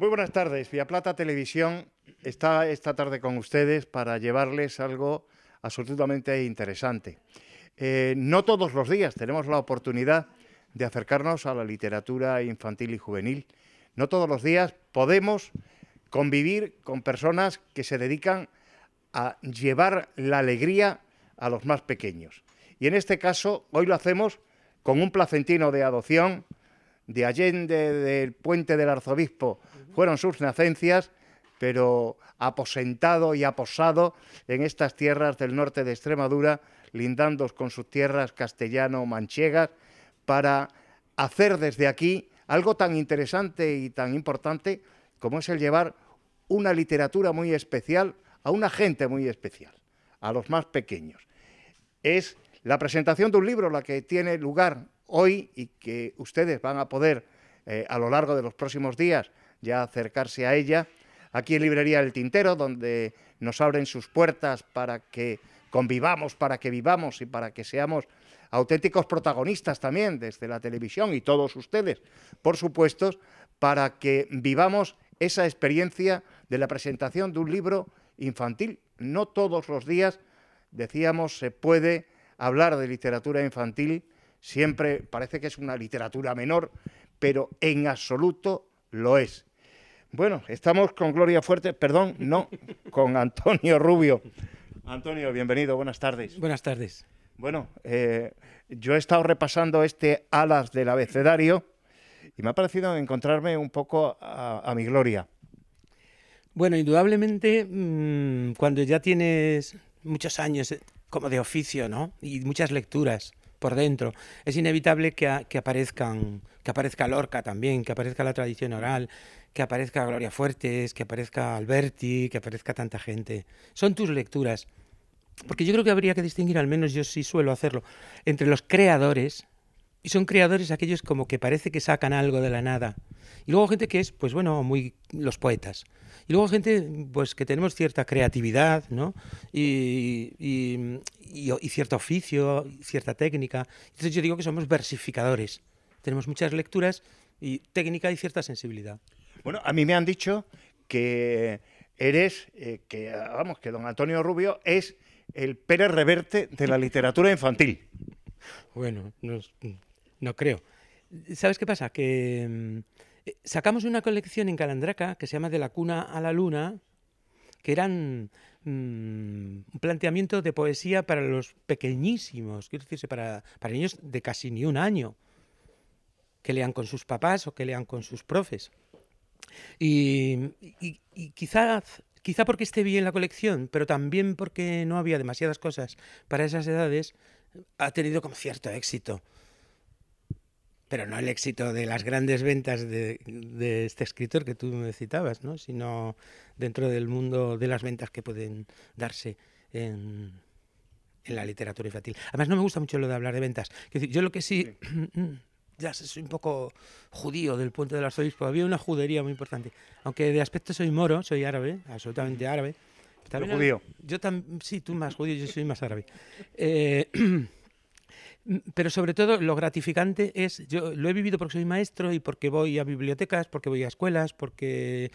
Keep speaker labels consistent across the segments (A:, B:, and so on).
A: Muy buenas tardes. Via Plata Televisión está esta tarde con ustedes para llevarles algo absolutamente interesante. Eh, no todos los días tenemos la oportunidad de acercarnos a la literatura infantil y juvenil. No todos los días podemos convivir con personas que se dedican a llevar la alegría a los más pequeños. Y en este caso, hoy lo hacemos con un placentino de adopción de Allende, del puente del arzobispo, fueron sus nacencias, pero aposentado y aposado en estas tierras del norte de Extremadura, lindando con sus tierras castellano-manchegas, para hacer desde aquí algo tan interesante y tan importante como es el llevar una literatura muy especial a una gente muy especial, a los más pequeños. Es la presentación de un libro la que tiene lugar hoy y que ustedes van a poder eh, a lo largo de los próximos días ya acercarse a ella. Aquí en Librería El Tintero, donde nos abren sus puertas para que convivamos, para que vivamos y para que seamos auténticos protagonistas también desde la televisión y todos ustedes, por supuesto, para que vivamos esa experiencia de la presentación de un libro infantil. No todos los días, decíamos, se puede hablar de literatura infantil Siempre parece que es una literatura menor, pero en absoluto lo es. Bueno, estamos con Gloria Fuerte, perdón, no, con Antonio Rubio. Antonio, bienvenido, buenas tardes. Buenas tardes. Bueno, eh, yo he estado repasando este Alas del abecedario y me ha parecido encontrarme un poco a, mi gloria. Bueno, indudablemente, mm, cuando ya
B: tienes muchos años eh, como de oficio, ¿no? Y muchas lecturas, por dentro. Es inevitable que, aparezcan, que aparezca Lorca también, que aparezca la tradición oral, que aparezca Gloria Fuertes, que aparezca Alberti, que aparezca tanta gente. Son tus lecturas. Porque yo creo que habría que distinguir, al menos yo sí suelo hacerlo, entre los creadores, y son creadores aquellos como que parece que sacan algo de la nada. Y luego gente que es, pues bueno, muy los poetas, y luego gente pues, que tenemos cierta creatividad y, y, cierto oficio, cierta técnica. Entonces yo digo que somos versificadores. Tenemos muchas lecturas y técnica y cierta sensibilidad.
A: Bueno, a mí me han dicho que eres, eh, que vamos, que don Antonio Rubio es el Pérez Reverte de la literatura infantil.
B: Bueno, no,
A: no creo. ¿Sabes qué pasa? Que mm, eh, sacamos una
B: colección en Calandraca que se llama De la cuna a la luna, que eran mm, un planteamiento de poesía para los pequeñísimos, quiero decirse, para, para niños de casi ni un año, que lean con sus papás o que lean con sus profes. Y, y, quizá porque esté bien la colección, pero también porque no había demasiadas cosas para esas edades, ha tenido como cierto éxito pero no el éxito de las grandes ventas de, este escritor que tú me citabas, sino dentro del mundo de las ventas que pueden darse en, la literatura infantil. Además, no me gusta mucho lo de hablar de ventas. Yo lo que sí, ya soy un poco judío del puente de las obispos, había una judería muy importante. Aunque de aspecto soy moro, soy árabe, absolutamente árabe. ¿Tú judío. Yo sí, tú más judío, yo soy más árabe. Eh, Mm, pero sobre todo lo gratificante es, yo lo he vivido porque soy maestro y porque voy a bibliotecas, porque voy a escuelas, porque,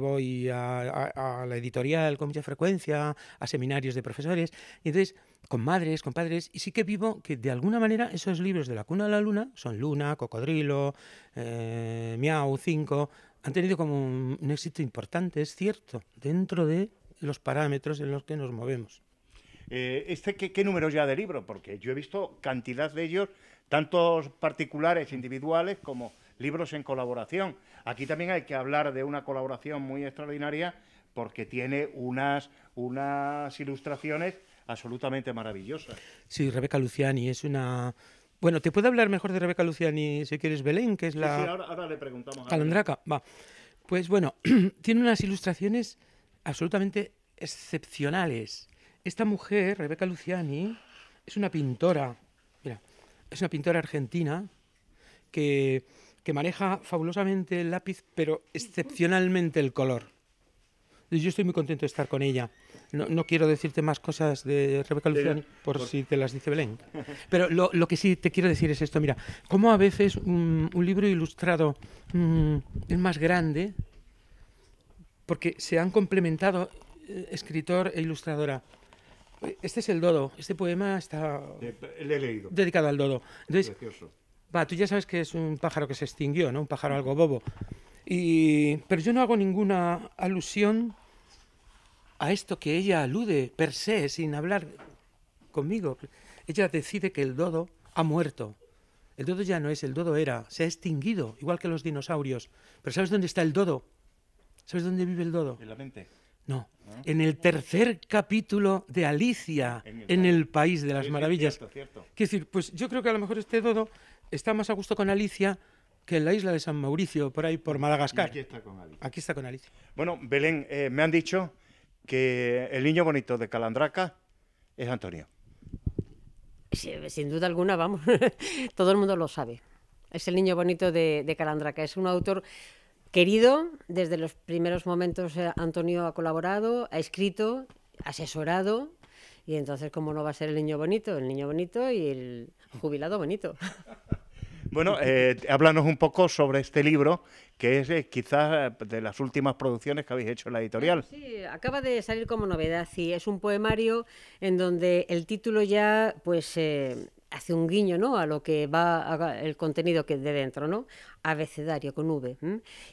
B: voy a, la editorial con mucha frecuencia, a seminarios de profesores, entonces con madres, con padres, y sí que vivo que de alguna manera esos libros de la cuna a la luna, son Luna, Cocodrilo, eh, Miau 5, han tenido como un éxito importante, es cierto, dentro de los parámetros en los que nos
A: movemos. Eh, ¿Este qué, número ya de libros? Porque yo he visto cantidad de ellos, tantos particulares, individuales, como libros en colaboración. Aquí también hay que hablar de una colaboración muy extraordinaria porque tiene unas, unas ilustraciones absolutamente maravillosas.
B: Sí, Rebeca Luciani es una... Bueno, te puede hablar mejor de Rebeca Luciani si quieres Belén, que es la... Sí, ahora, le preguntamos. A Calandraca, va. Pues bueno, tiene unas ilustraciones absolutamente excepcionales. Esta mujer, Rebeca Luciani, es una pintora, mira, es una pintora argentina que, maneja fabulosamente el lápiz, pero excepcionalmente el color. Yo estoy muy contento de estar con ella. No, quiero decirte más cosas de Rebeca Luciani por, si te las dice Belén. Pero lo, que sí te quiero decir es esto, mira, cómo a veces un, libro ilustrado mm, es más grande porque se han complementado eh, escritor e ilustradora. Este es el dodo. Este poema está. Dedicado al dodo. Entonces, tú ya sabes que es un pájaro que se extinguió, ¿no? Un pájaro algo bobo. pero yo no hago ninguna alusión a esto que ella alude per se, sin hablar conmigo. Ella decide que el dodo ha muerto. El dodo ya no es, el dodo era, se ha extinguido, igual que los dinosaurios. Pero ¿sabes dónde está el dodo? ¿Sabes dónde vive el dodo? En la mente. No,
A: en el tercer
B: capítulo de Alicia, en el, País de las Maravillas. Cierto, cierto. Quiero decir, pues yo creo que a lo mejor este dodo está más a gusto con Alicia que en la isla de San Mauricio, por ahí, por Madagascar. aquí
C: está con Alicia.
A: Aquí está con Alicia. Bueno, Belén, eh, me han dicho que el niño bonito de Calandraca es Antonio.
C: sin duda alguna, vamos, todo el mundo lo sabe. Es el niño bonito de, de Calandraca. Es un autor querido. Desde los primeros momentos eh, Antonio ha colaborado, ha escrito, asesorado. Y entonces, ¿cómo no va a ser el niño bonito? El niño bonito y el jubilado bonito.
A: Bueno, eh, háblanos un poco sobre este libro, que es eh, quizás de las últimas producciones que habéis hecho en la editorial.
C: Sí, acaba de salir como novedad y es un poemario en donde el título ya pues hace un guiño ¿no? a lo que va el contenido que de dentro, ¿no? abecedario con V.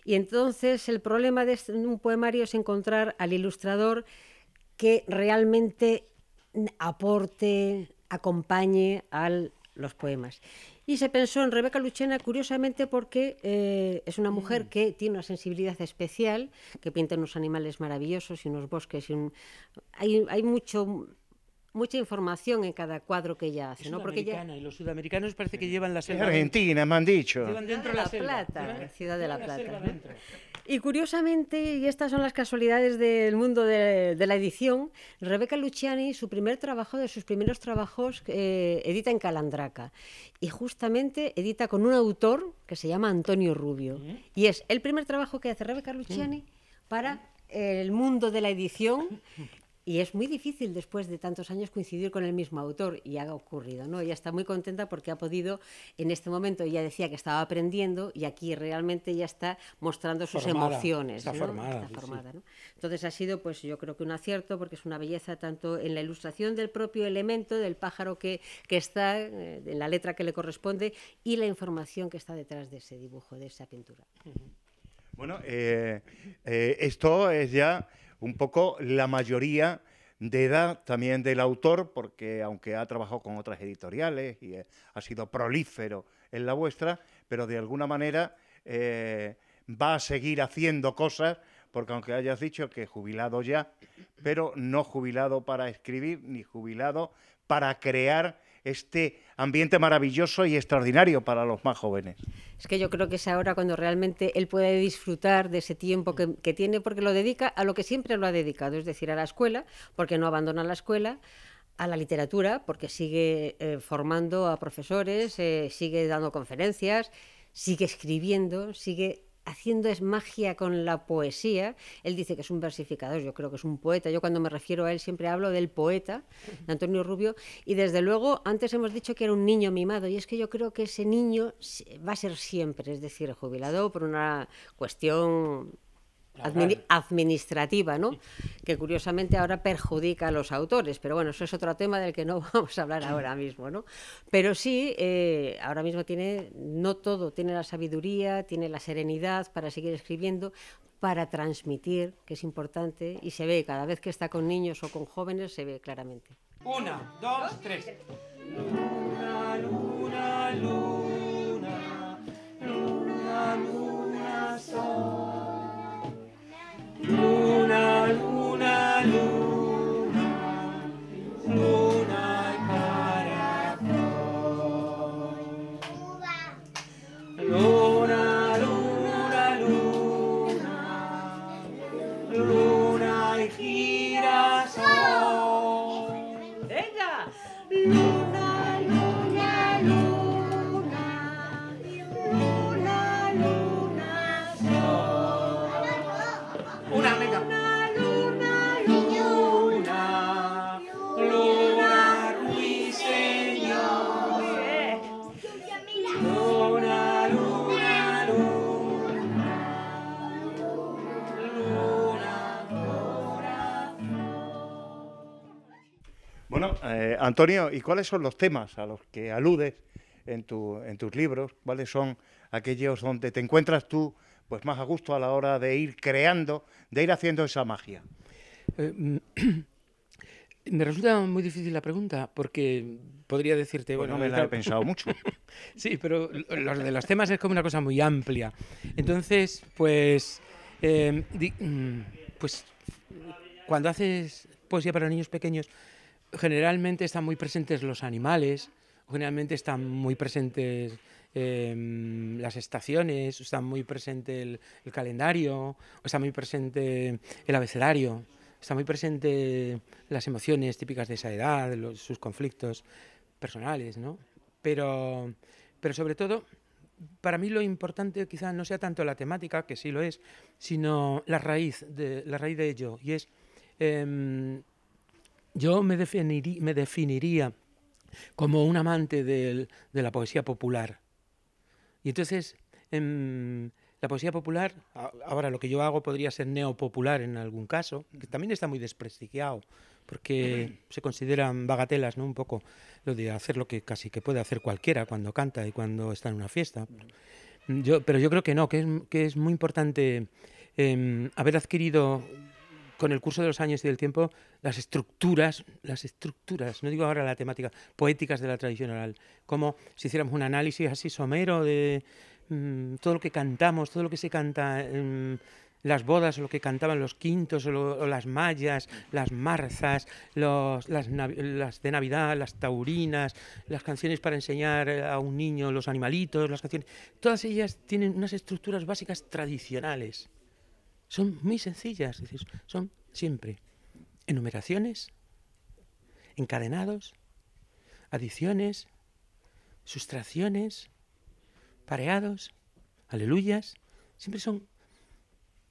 C: Y entonces el problema de este, un poemario es encontrar al ilustrador que realmente aporte, acompañe a los poemas. Y se pensó en Rebeca Luchena, curiosamente, porque eh, es una mujer mm. que tiene una sensibilidad especial, que pinta unos animales maravillosos y unos bosques. hay mucho mucha información en cada cuadro que ella hace, ¿no? Porque y
B: los sudamericanos parece
C: que
A: llevan la selva. Argentina, me han dicho. Llevan dentro la, Plata, Ciudad de la, Plata.
C: Y curiosamente, y estas son las casualidades del mundo de, la edición, Rebeca Luciani, su primer trabajo, de sus primeros trabajos, eh, edita en Calandraca. Y justamente edita con un autor que se llama Antonio Rubio. Y es el primer trabajo que hace Rebeca Luciani para el mundo de la edición Y es muy difícil después de tantos años coincidir con el mismo autor y ha ocurrido, ¿no? Ella está muy contenta porque ha podido, en este momento ella decía que estaba aprendiendo y aquí realmente ya está mostrando sus emociones. Está formada. Entonces ha sido, pues yo creo que un acierto porque es una belleza tanto en la ilustración del propio elemento, del pájaro que, está, eh, en la letra que le corresponde y la información que está detrás de ese dibujo, de esa pintura. Bueno,
A: eh, eh, esto es ya un poco la mayoría de edad también del autor, porque aunque ha trabajado con otras editoriales y eh, ha sido prolífero en la vuestra, pero de alguna manera eh, va a seguir haciendo cosas, porque aunque hayas dicho que jubilado ya, pero no jubilado para escribir ni jubilado para crear este ambiente maravilloso y extraordinario para los más jóvenes.
C: Es que yo creo que es ahora cuando realmente él puede disfrutar de ese tiempo que, tiene porque lo dedica a lo que siempre lo ha dedicado, es decir, a la escuela, porque no abandona la escuela a la literatura, porque sigue eh, formando a profesores, eh, sigue dando conferencias, sigue escribiendo, sigue haciendo es magia con la poesía. Él dice que es un versificador, yo creo que es un poeta. Yo cuando me refiero a él siempre hablo del poeta, de Antonio Rubio. Y desde luego, antes hemos dicho que era un niño mimado, y es que yo creo que ese niño va a ser siempre, es decir, jubilado por una cuestión administrativa, ¿no? Que curiosamente ahora perjudica a los autores, pero bueno, eso es otro tema del que no vamos a hablar ahora mismo, ¿no? Pero sí, eh, ahora mismo tiene no todo, tiene la sabiduría, tiene la serenidad para seguir escribiendo, para transmitir, que es importante, y se ve cada vez que está con niños o con jóvenes, se ve claramente.
B: Una, dos, tres. Luna, luna, luna,
C: luna, luna, sol. you.
A: Antonio, ¿y cuáles son los temas a los que aludes en, tus libros? ¿Cuáles son aquellos donde te encuentras tú pues más a gusto a la hora de ir creando, de ir haciendo esa magia?
B: Eh, mm, me resulta muy difícil la pregunta porque podría decirte... bueno, no me la he pensado mucho. sí, pero lo de los temas es como una cosa muy amplia. Entonces, pues... Eh, mm, pues cuando haces poesía para niños pequeños, generalmente están muy presentes los animales, generalmente están muy presentes em, las estaciones, está muy presente el, calendario, está muy presente el abecedario, está muy presente las emociones típicas de esa edad, sus conflictos personales, ¿no? Pero, pero sobre todo, para mí lo importante quizás no sea tanto la temática, que sí lo es, sino la raíz de, la raíz de ello, y es em, yo me, me definiría como un amante de la poesía popular. Y entonces, en em, la poesía popular, ahora lo que yo hago podría ser neopopular en algún caso, que también está muy desprestigiado, porque se consideran bagatelas, ¿no? Un poco lo de hacer lo que casi que puede hacer cualquiera cuando canta y cuando está en una fiesta. Yo, pero yo creo que no, que es, muy importante em, haber adquirido con el curso de los años y del tiempo, las estructuras, las estructuras, no digo ahora la temática, poéticas de la tradición oral, como si hiciéramos un análisis así somero de mm, todo lo que cantamos, todo lo que se canta en las bodas, o lo que cantaban los quintos, o, las mayas, las marzas, las, las, de Navidad, las taurinas, las canciones para enseñar a un niño, los animalitos, las canciones, todas ellas tienen unas estructuras básicas tradicionales son muy sencillas, son siempre enumeraciones, encadenados, adiciones, sustracciones, pareados, aleluyas, siempre son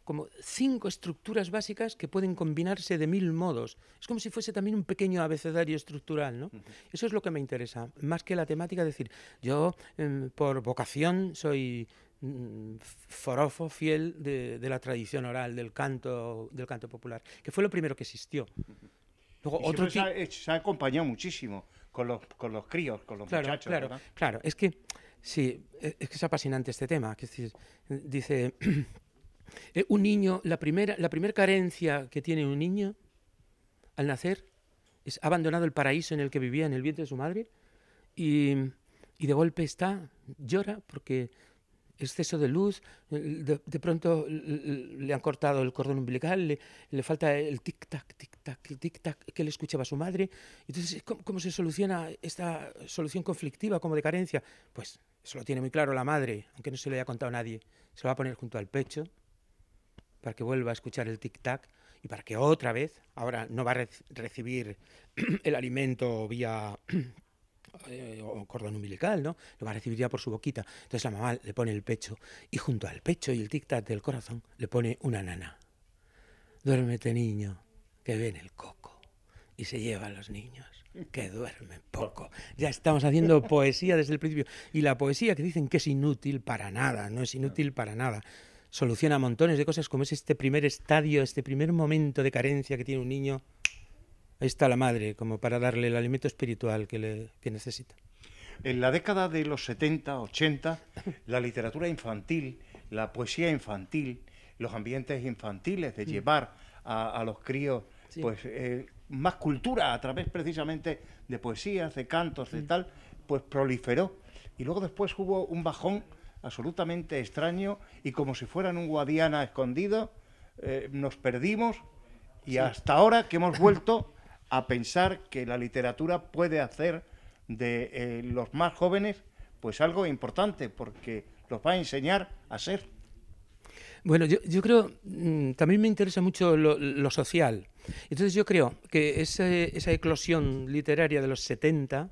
B: como cinco estructuras básicas que pueden combinarse de mil modos. Es como si fuese también un pequeño abecedario estructural, ¿no? Eso es lo que me interesa, más que la temática, decir, yo em, por vocación soy Mm, forofo fiel de, la tradición oral, del canto, del canto popular, que fue lo primero que existió. Luego, otro se,
A: ha, acompañado muchísimo con los, con los críos, con los claro, muchachos. Claro,
B: es que sí, e, es que es apasionante este tema. Que dice, eh, un niño, la primera, la primera carencia que tiene un niño al nacer es abandonado el paraíso en el que vivía en el vientre de su madre y, y de golpe está, llora porque exceso de luz, de, pronto le han cortado el cordón umbilical, le, falta el tic-tac, tic-tac, tic-tac que le escuchaba su madre. Entonces, ¿cómo, se soluciona esta solución conflictiva como de carencia? Pues eso lo tiene muy claro la madre, aunque no se lo haya contado nadie. Se lo va a poner junto al pecho para que vuelva a escuchar el tic-tac y para que otra vez, ahora no va a recibir el alimento vía eh, o cordón umbilical, ¿no? Lo va a recibir ya por su boquita. Entonces la mamá le pone el pecho y junto al pecho y el tic-tac del corazón le pone una nana. Duérmete niño, que ven el coco. Y se lleva a los niños, que duermen poco. Ya estamos haciendo poesía desde el principio. Y la poesía que dicen que es inútil para nada, no es inútil para nada soluciona montones de cosas, como es este primer estadio, este primer momento de carencia que tiene un niño ahí está la
A: madre, como para darle el alimento espiritual que, le, necesita. En la década de los 70, 80, la literatura infantil, la poesía infantil, los ambientes infantiles, de mm. llevar a, los críos pues, eh, más cultura a través precisamente de poesías, de cantos, de mm. tal, pues proliferó. Y luego después hubo un bajón absolutamente extraño y como si fueran un Guadiana escondido, eh, nos perdimos y hasta ahora que hemos vuelto a pensar que la literatura puede hacer de eh, los más jóvenes pues algo importante, porque los va a enseñar a ser. Bueno, yo, yo
B: creo, también mm, me interesa mucho lo, social. Entonces yo creo que esa eclosión literaria de los 70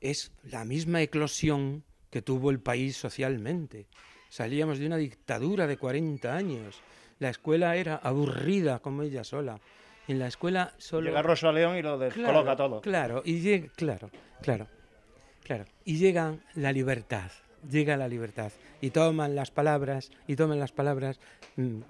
B: es la misma eclosión que tuvo el país socialmente. Salíamos de una dictadura de 40 años. La escuela era aburrida como ella sola. En la escuela solo... Llega León
A: y lo descoloca todo.
B: Claro, y llega, claro, claro, claro. Y llega la libertad, llega la libertad. Y toman las palabras, y toman las palabras, mm,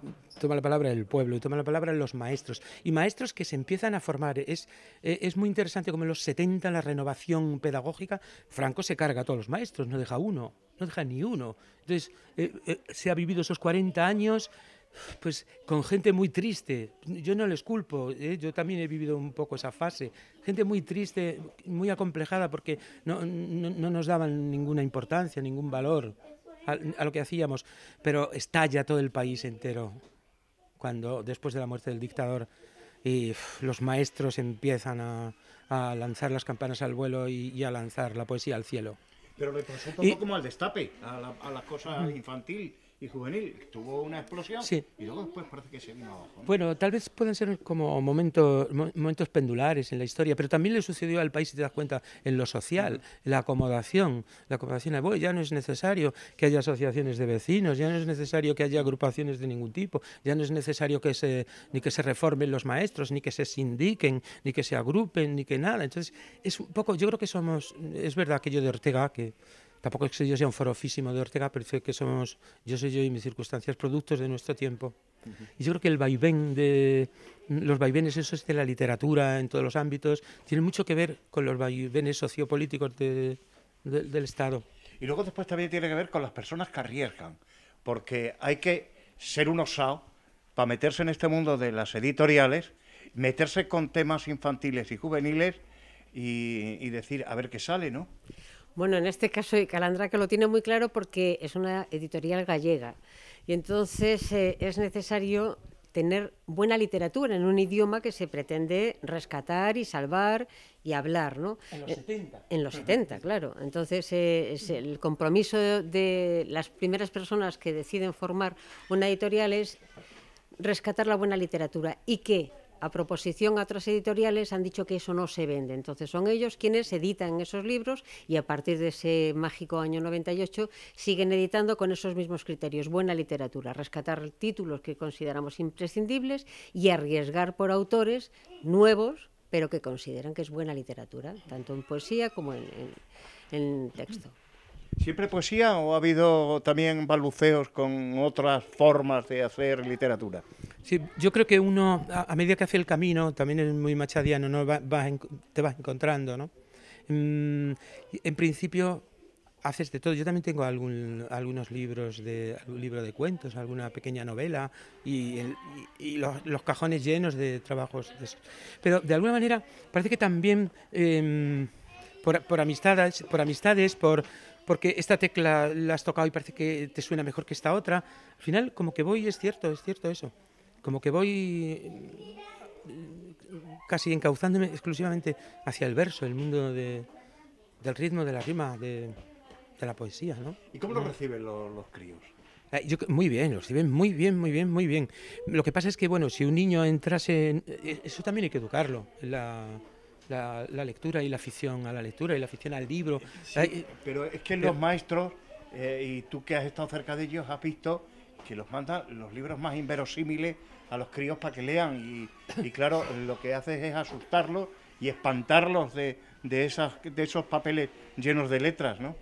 B: toma la palabra el pueblo, y toma la palabra los maestros. Y maestros que se empiezan a formar. Es, e, es muy interesante como en los 70, la renovación pedagógica, Franco se carga a todos los maestros, no deja uno, no deja ni uno. Entonces, eh, eh, se ha vivido esos 40 años pues con gente muy triste. Yo no les culpo, ¿eh? yo también he vivido un poco esa fase. Gente muy triste, muy acomplejada porque no, nos daban ninguna importancia, ningún valor a, lo que hacíamos. Pero estalla todo el país entero cuando después de la muerte del dictador los maestros empiezan a, lanzar las campanas al vuelo y, a lanzar la poesía al cielo.
A: Pero le pasó un poco como al destape, a la, a la cosa infantil y juvenil tuvo una explosión y luego después parece que se vino Bueno,
B: tal vez pueden ser como momentos, momentos pendulares en la historia, pero también le sucedió al país, si te das cuenta, en lo social, la acomodación, la acomodación ya no es necesario que haya asociaciones de vecinos, ya no es necesario que haya agrupaciones de ningún tipo, ya no es necesario que se, ni que se reformen los maestros, ni que se sindiquen, ni que se agrupen, ni que nada. Entonces, es un poco, yo creo que somos, es verdad aquello de Ortega que Tampoco es que yo sea un forofísimo de Ortega, pero es que somos yo soy yo y mis circunstancias productos de nuestro tiempo. Y yo creo que el vaivén de los vaivenes eso es de la literatura en todos los ámbitos tiene mucho que ver con los vaivenes sociopolíticos del Estado.
A: Y luego después también tiene que ver con las personas que arriesgan, porque hay que ser un osado para meterse en este mundo de las editoriales, meterse con temas infantiles y juveniles y decir a ver qué sale, ¿no?
C: Bueno, en este caso Calandra que lo tiene muy claro porque es una editorial gallega y entonces eh, es necesario tener buena literatura en un idioma que se pretende rescatar y salvar y hablar, ¿no? En los 70. Eh, en los 70, claro. Entonces, eh, el compromiso de las primeras personas que deciden formar una editorial es rescatar la buena literatura y qué? a proposición a otras editoriales han dicho que eso no se vende. Entonces son ellos quienes editan esos libros y a partir de ese mágico año 98 siguen editando con esos mismos criterios. Buena literatura, rescatar títulos que consideramos imprescindibles y arriesgar por autores nuevos, pero que consideran que es buena literatura, tanto en poesía como en texto. ¿Siempre
A: poesía o ha habido también balbuceos con otras formas de hacer literatura?
B: Sí, yo creo que uno, a, medida que hace el camino, también es muy machadiano, ¿no? te vas encontrando, ¿no? Mm, en, principio haces de todo. Yo también tengo algún, algunos libros de libro de cuentos, alguna pequeña novela y, los, cajones llenos de trabajos. Pero de alguna manera parece que también em, por, por, amistades, por amistades, por porque esta tecla la has tocado y parece que te suena mejor que esta otra. Al final, como que voy, es cierto, es cierto eso. Como que voy mm, casi encauzándome exclusivamente hacia el verso, el mundo del ritmo, de la rima, de, la poesía, ¿no?
A: ¿Y cómo lo mm. reciben los, críos?
B: Ah, yo, muy bien, lo reciben muy bien, muy bien, muy bien. Lo que pasa es que, bueno, si un niño entrase... En, eh, eso también hay que educarlo. La,
A: la, lectura y la afición a la lectura y la afición al libro. Eh, pero es que eh, los eh, maestros, y tú que has estado cerca de ellos, has visto que los mandan los libros más inverosímiles a los críos para que lean. Y, y claro, lo que haces es asustarlos y espantarlos de, de, esas, de esos papeles llenos de letras, ¿no?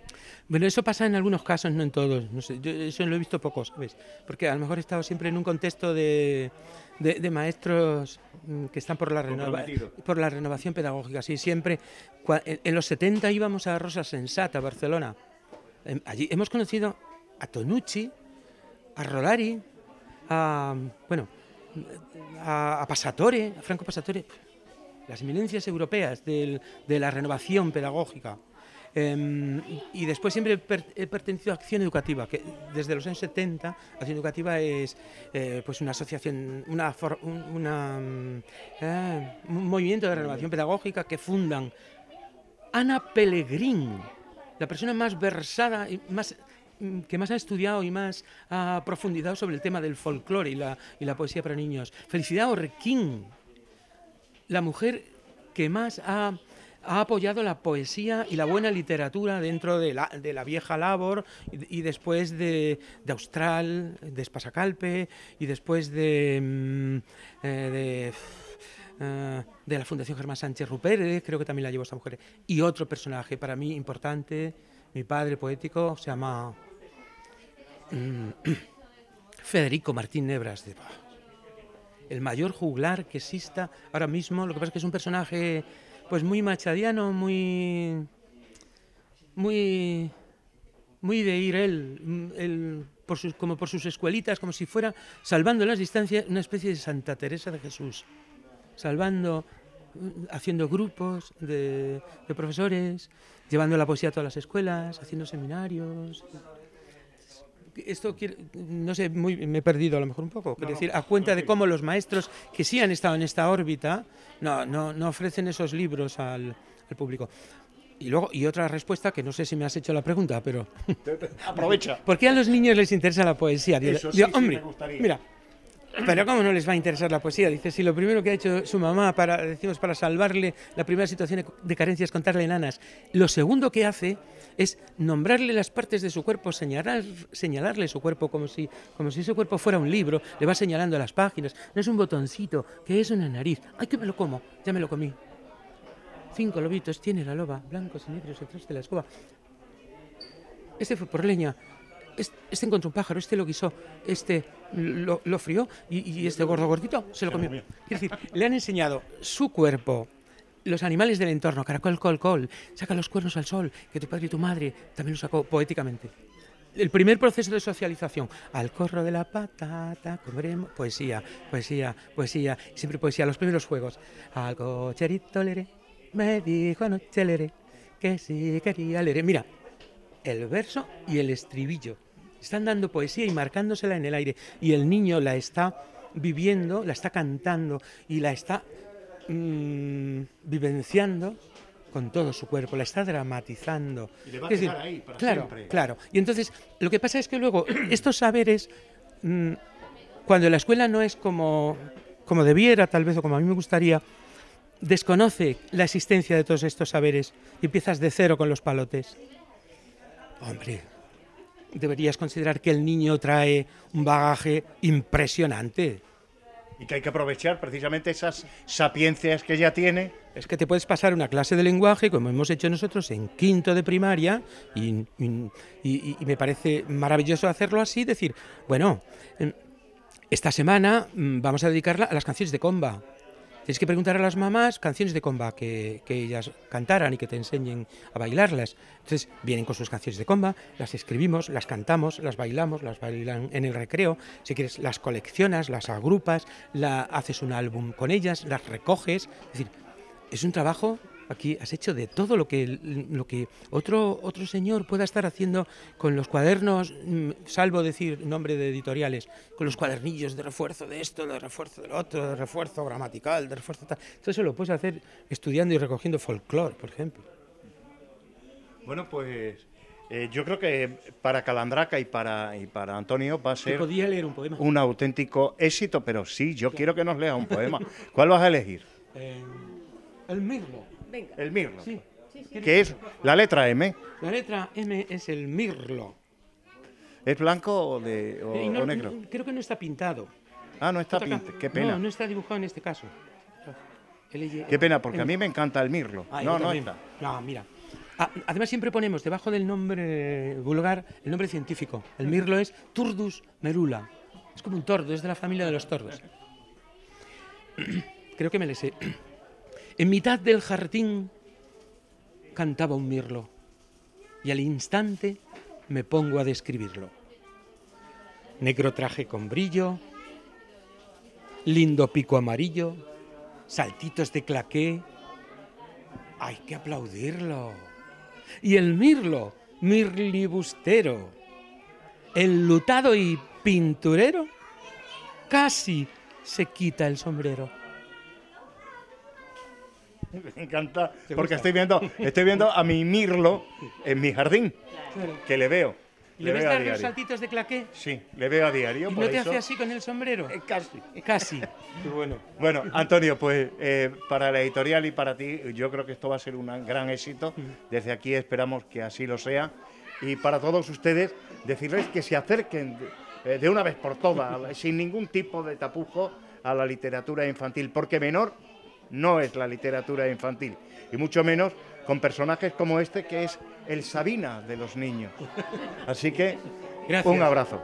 B: Bueno, eso pasa en algunos casos, no en todos. yo eso lo he visto pocos, ¿sabes? Porque a lo mejor he estado siempre en un contexto de, de, maestros mm, que están por la, por la renovación pedagógica. Sí, siempre. En los 70 íbamos a Rosa Sensata, Barcelona. Em, allí hemos conocido a Tonucci, a Rolari, a, bueno, a, a Pasatore, a Franco Pasatore las eminencias europeas de la renovación pedagógica. Em, y después siempre he pertenecido a Acción Educativa, que desde los años 70, Acción Educativa es eh, pues una asociación, una, un, una, mm, eh, movimiento de renovación pedagógica que fundan Ana Pellegrín, la persona más versada y más mm, que más ha estudiado y más ha profundizado sobre el tema del folclore y la, y la poesía para niños. Felicidad Orquín, la mujer que más ha, apoyado la poesía y la buena literatura dentro de la, vieja labor y, después de, Austral, de Espasacalpe y después mm, eh, eh, de... la Fundación Germán Sánchez Rupérez, creo que también la llevó esta mujer. Y otro personaje para mí importante, mi padre poético, se llama mm, Federico Martín Nebras de el mayor juglar que exista ahora mismo. Lo que pasa es que es un personaje pues muy machadiano, muy muy muy de ir él, mm, como por sus escuelitas, como si fuera salvando las distancias, una especie de Santa Teresa de Jesús, salvando mm, haciendo grupos de profesores, llevando la poesía a todas las escuelas, haciendo seminarios esto no sé, muy, me he perdido a lo mejor un poco. Quiero decir, a cuenta de cómo los maestros que sí han estado en esta órbita no, no, ofrecen esos libros al, público. Y luego, y otra respuesta que no sé si me has hecho la pregunta, pero. Aprovecha. ¿Por qué a los niños les interesa la poesía? Eso, hombre, me gustaría. mira, pero cómo no les va a interesar la poesía, dice, si lo primero que ha hecho su mamá para, decimos, para salvarle la primera situación de carencia es contarle enanas, lo segundo que hace es nombrarle las partes de su cuerpo, señalarle su cuerpo como si, como si su cuerpo fuera un libro, le va señalando las páginas, no es un botoncito, que es una nariz, ay que me lo como, ya me lo comí. Cinco lobitos tiene la loba, blancos y negros detrás de la escoba. Este fue por leña, este, encontró un pájaro, este lo guisó, este lo, frío frió y, este gordo gordito se lo comió. Es decir, le han enseñado su cuerpo, los animales del entorno, caracol, col, col, saca los cuernos al sol, que tu padre y tu madre también lo sacó poéticamente. El primer proceso de socialización, al corro de la patata, comeremos... poesía, poesía, poesía, siempre poesía, los primeros juegos. Al cocherito lere me dijo anoche lere que sí quería lere. Mira, el verso y el estribillo. Están dando poesía y marcándosela en el aire. Y el niño la está viviendo, la está cantando y la está mm, vivenciando con todo su cuerpo, la está dramatizando. Y le va a quedar ahí para siempre. Claro. Y entonces, lo que pasa es que luego estos saberes, mm, cuando la escuela no es como, como debiera, tal vez, o como a mí me gustaría, desconoce la existencia de todos estos saberes y empiezas de cero con los palotes. Hombre, deberías considerar que el niño trae un bagaje impresionante.
A: Y que hay que aprovechar precisamente esas sapiencias que ya tiene. Es que
B: te puedes pasar una clase de lenguaje, como hemos hecho nosotros en quinto de primaria, y, me parece maravilloso hacerlo así, decir, bueno, em, esta semana mm, vamos a dedicarla a las canciones de comba Tienes que preguntar a las mamás canciones de comba que, ellas cantaran y que te enseñen a bailarlas. Entonces vienen con sus canciones de comba, las escribimos, las cantamos, las bailamos, las bailan en el recreo. Si quieres, las coleccionas, las agrupas, la, haces un álbum con ellas, las recoges. Es decir, es un trabajo aquí has hecho de todo lo que, lo que otro, otro señor pueda estar haciendo con los cuadernos, mm, salvo decir nombre de editoriales, con los cuadernillos de
A: refuerzo de esto, de refuerzo del
B: otro, de refuerzo gramatical, de refuerzo tal. Todo eso lo puedes hacer estudiando
A: y recogiendo folclore, por ejemplo. Bueno, pues eh, yo creo que para Calandraca y para, y para Antonio va a ser un, auténtico éxito, pero sí, yo quiero que nos lea un poema. ¿Cuál vas a elegir? Eh,
B: el mismo. El mirlo. Sí. Que es
A: la letra M.
B: La letra M es el
A: mirlo. ¿Es blanco o, de, eh, negro?
B: creo que no está pintado.
A: Ah, no está pintado. Qué pena. No, no
B: está dibujado en este caso. E. Qué pena, porque a e. mí me
A: encanta el mirlo. Ah, no, no está.
B: No, mira. además, siempre ponemos debajo del nombre vulgar el nombre científico. El mirlo es Turdus merula. Es como un tordo, es de la familia de los tordos. Creo que me le sé. En mitad del jardín cantaba un mirlo y al instante me pongo a describirlo. Negro traje con brillo, lindo pico amarillo, saltitos de claqué. Hay que aplaudirlo. Y el mirlo, mirlibustero, enlutado y pinturero, casi se quita el sombrero.
A: me encanta porque estoy viendo, estoy viendo a mi Mirlo en mi jardín, que le veo. ¿Le, ves dar los saltitos de claqué? Sí, le veo a diario. ¿Y no te hace así
B: con el sombrero? Eh, casi. Casi. bueno. Bueno, Antonio,
A: pues eh, para la editorial y para ti, yo creo que esto va a ser un gran éxito. Mm. Desde aquí esperamos que así lo sea. Y para todos ustedes, decirles que se acerquen de eh, una vez por todas, sin ningún tipo de tapujo, a la literatura infantil, porque menor no es la literatura infantil, y mucho menos con personajes como este que es el Sabina de los niños. Así que un abrazo.